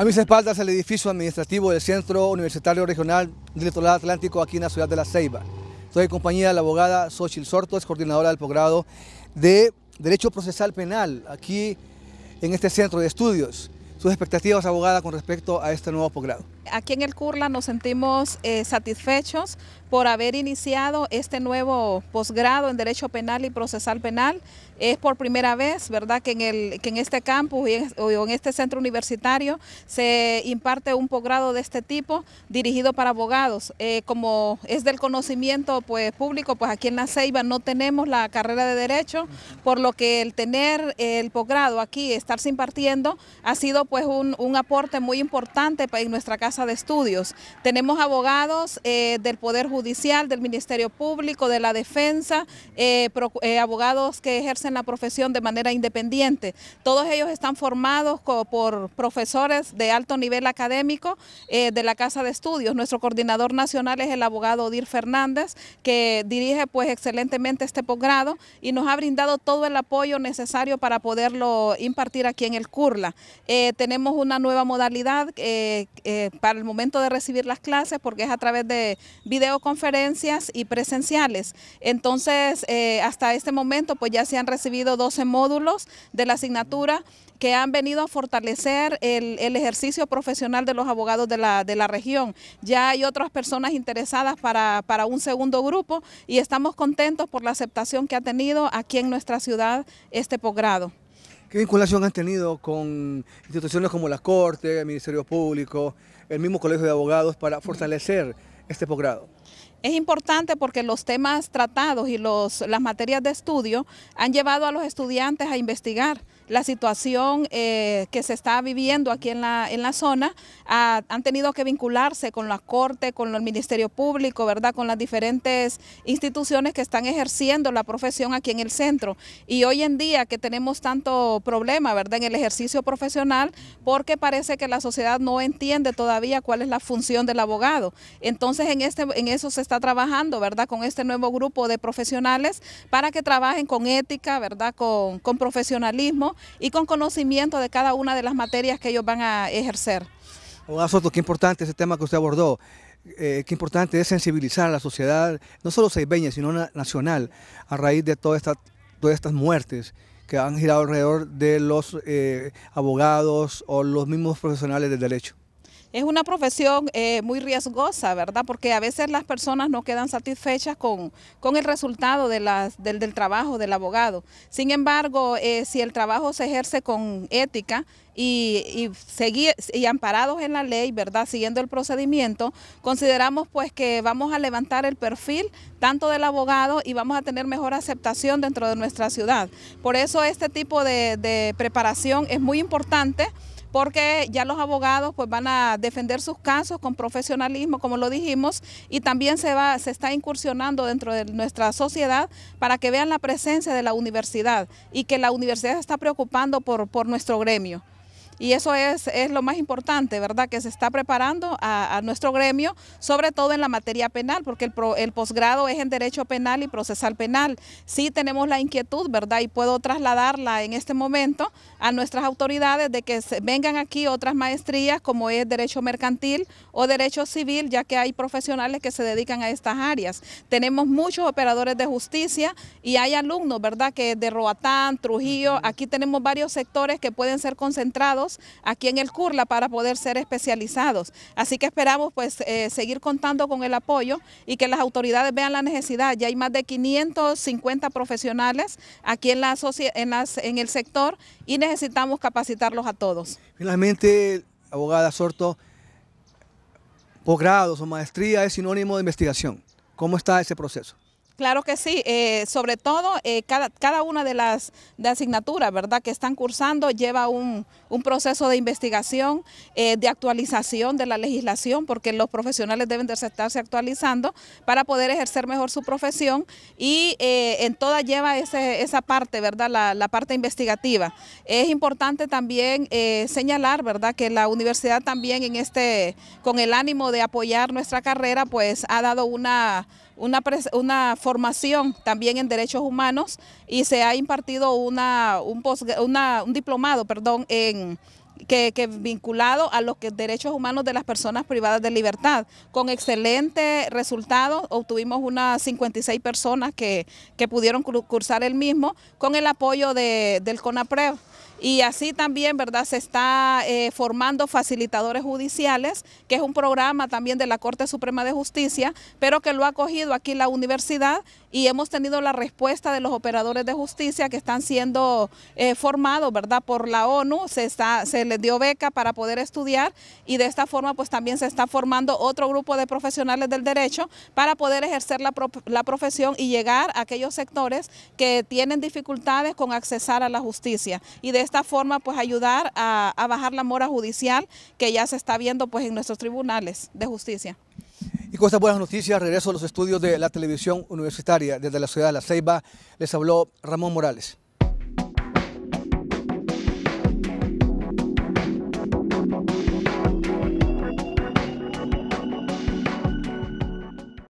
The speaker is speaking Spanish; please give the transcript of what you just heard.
A mis espaldas el edificio administrativo del Centro Universitario Regional del Litoral Atlántico aquí en la ciudad de La Ceiba. Estoy en compañía de la abogada Sorto, es coordinadora del posgrado de Derecho Procesal Penal aquí en este centro de estudios. Sus expectativas, abogada, con respecto a este nuevo posgrado aquí en el CURLA nos sentimos eh, satisfechos por haber iniciado este nuevo posgrado en Derecho Penal y Procesal Penal. Es por primera vez, ¿verdad?, que en, el, en este campus y en, este centro universitario se imparte un posgrado de este tipo dirigido para abogados. Eh, como es del conocimiento pues, público, pues aquí en La Ceiba no tenemos la carrera de Derecho, por lo que el tener el posgrado aquí, estarse impartiendo, ha sido pues un, un aporte muy importante en nuestra casa de estudios. Tenemos abogados eh, del Poder Judicial, del Ministerio Público, de la Defensa, eh, eh, abogados que ejercen la profesión de manera independiente. Todos ellos están formados por profesores de alto nivel académico de la casa de estudios. Nuestro coordinador nacional es el abogado Odir Fernández, que dirige pues excelentemente este posgrado y nos ha brindado todo el apoyo necesario para poderlo impartir aquí en el CURLA. tenemos una nueva modalidad para el momento de recibir las clases porque es a través de videoconferencias y presenciales. Entonces, eh, hasta este momento pues ya se han recibido 12 módulos de la asignatura que han venido a fortalecer el, ejercicio profesional de los abogados de la, región. Ya hay otras personas interesadas para, para un segundo grupo y estamos contentos por la aceptación que ha tenido aquí en nuestra ciudad este posgrado. ¿Qué vinculación han tenido con instituciones como la Corte, el Ministerio Público, el mismo Colegio de Abogados para fortalecer este posgrado. Es importante porque los temas tratados y los, las materias de estudio han llevado a los estudiantes a investigar la situación eh, que se está viviendo aquí en la, en la zona, ah, han tenido que vincularse con la Corte, con el Ministerio Público, ¿verdad? Con las diferentes instituciones que están ejerciendo la profesión aquí en el centro. Y hoy en día que tenemos tanto problema, ¿verdad? En el ejercicio profesional, porque parece que la sociedad no entiende todavía cuál es la función del abogado. Entonces, en, este, en eso se está trabajando, ¿verdad? Con este nuevo grupo de profesionales para que trabajen con ética, ¿verdad? Con, con profesionalismo y con conocimiento de cada una de las materias que ellos van a ejercer. Hola Soto, qué importante ese tema que usted abordó. Eh, qué importante es sensibilizar a la sociedad, no solo seibeña, sino nacional, a raíz de todas estas muertes que han girado alrededor de los eh, abogados o los mismos profesionales del derecho. Es una profesión eh, muy riesgosa, ¿verdad? Porque a veces las personas no quedan satisfechas con, con el resultado de del, del, trabajo del abogado. Sin embargo, eh, si el trabajo se ejerce con ética y, seguir, y amparados en la ley, ¿verdad? Siguiendo el procedimiento, consideramos pues que vamos a levantar el perfil tanto del abogado y vamos a tener mejor aceptación dentro de nuestra ciudad. Por eso este tipo de, de preparación es muy importante porque ya los abogados pues van a defender sus casos con profesionalismo, como lo dijimos, y también se va se está incursionando dentro de nuestra sociedad para que vean la presencia de la universidad y que la universidad está preocupando por, por nuestro gremio y eso es, lo más importante, ¿verdad? Que se está preparando a, nuestro gremio, sobre todo en la materia penal, porque el, posgrado es en Derecho Penal y Procesal Penal. Sí tenemos la inquietud, ¿verdad? Y puedo trasladarla en este momento a nuestras autoridades de que vengan aquí otras maestrías como es Derecho Mercantil o Derecho Civil, ya que hay profesionales que se dedican a estas áreas. Tenemos muchos operadores de justicia y hay alumnos, ¿verdad? Que de Roatán, Trujillo, aquí tenemos varios sectores que pueden ser concentrados aquí en el CURLA para poder ser especializados. Así que esperamos pues eh, seguir contando con el apoyo y que las autoridades vean la necesidad. Ya hay más de 550 profesionales aquí en, la en el sector y necesitamos capacitarlos a todos. Finalmente, abogada Sorto, posgrados o maestría es sinónimo de investigación. ¿Cómo está ese proceso? Claro que sí, eh, sobre todo eh, cada, cada, una de las asignaturas ¿verdad? que están cursando lleva un, proceso de investigación, eh, de actualización de la legislación, porque los profesionales deben de estarse actualizando para poder ejercer mejor su profesión y en toda lleva esa parte, ¿verdad? La, la, parte investigativa. Es importante también señalar ¿verdad? que la universidad también en este, con el ánimo de apoyar nuestra carrera, pues ha dado una una, formación también en derechos humanos y se ha impartido una, un, una, un diplomado perdón, en que, vinculado a los derechos humanos de las personas privadas de libertad. Con excelente resultado obtuvimos unas 56 personas que, pudieron cursar el mismo con el apoyo del CONAPREV. Y así también, ¿verdad? Se está eh, formando facilitadores judiciales, que es un programa también de la Corte Suprema de Justicia, pero que lo ha acogido aquí la universidad y hemos tenido la respuesta de los operadores de justicia que están siendo eh, formados, ¿verdad? Por la ONU, se, está, les dio beca para poder estudiar y de esta forma pues también se está formando otro grupo de profesionales del derecho para poder ejercer la, profesión y llegar a aquellos sectores que tienen dificultades con accesar a la justicia y de esta forma pues ayudar a, a bajar la mora judicial que ya se está viendo pues en nuestros tribunales de justicia. Y con estas buenas noticias, regreso a los estudios de la televisión universitaria desde la ciudad de La Ceiba. Les habló Ramón Morales.